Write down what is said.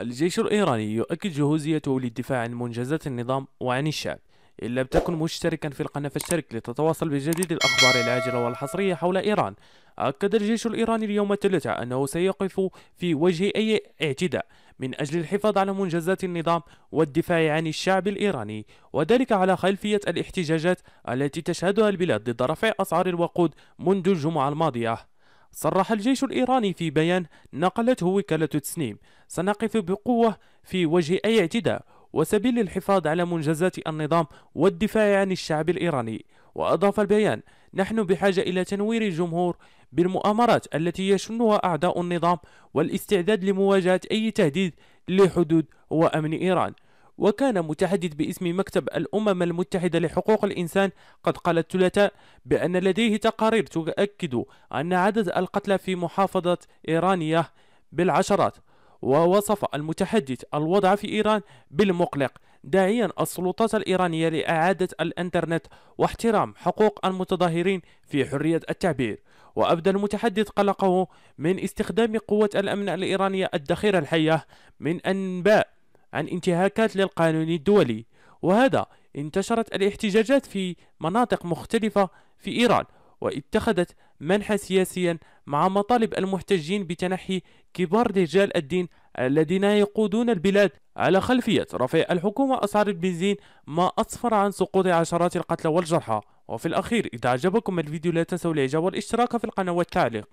الجيش الإيراني يؤكد جهوزيته للدفاع عن منجزات النظام وعن الشعب إن لم تكن مشتركا في القناة فاشترك لتتواصل بجديد الأخبار العاجلة والحصرية حول إيران أكد الجيش الإيراني اليوم الثلاثاء أنه سيقف في وجه أي اعتداء من أجل الحفاظ على منجزات النظام والدفاع عن الشعب الإيراني وذلك على خلفية الاحتجاجات التي تشهدها البلاد ضد رفع أسعار الوقود منذ الجمعة الماضية صرح الجيش الإيراني في بيان نقلته وكالة تسنيم سنقف بقوة في وجه أي اعتداء وسبيل الحفاظ على منجزات النظام والدفاع عن الشعب الإيراني وأضاف البيان نحن بحاجة إلى تنوير الجمهور بالمؤامرات التي يشنها أعداء النظام والاستعداد لمواجهة أي تهديد لحدود وأمن إيران وكان متحدث باسم مكتب الأمم المتحدة لحقوق الإنسان قد قال الثلاثاء بأن لديه تقارير تؤكد أن عدد القتلى في محافظة إيرانية بالعشرات ووصف المتحدث الوضع في إيران بالمقلق داعيا السلطات الإيرانية لإعادة الإنترنت واحترام حقوق المتظاهرين في حرية التعبير وأبدى المتحدث قلقه من استخدام قوة الأمن الإيرانية الذخيرة الحية من أنباء عن انتهاكات للقانون الدولي وهذا انتشرت الاحتجاجات في مناطق مختلفة في إيران واتخذت منحى سياسيا مع مطالب المحتجين بتنحي كبار رجال الدين الذين يقودون البلاد على خلفية رفع الحكومة أسعار البنزين ما أسفر عن سقوط عشرات القتلى والجرحى وفي الأخير إذا أعجبكم الفيديو لا تنسوا الإعجاب والاشتراك في القناة والتعليق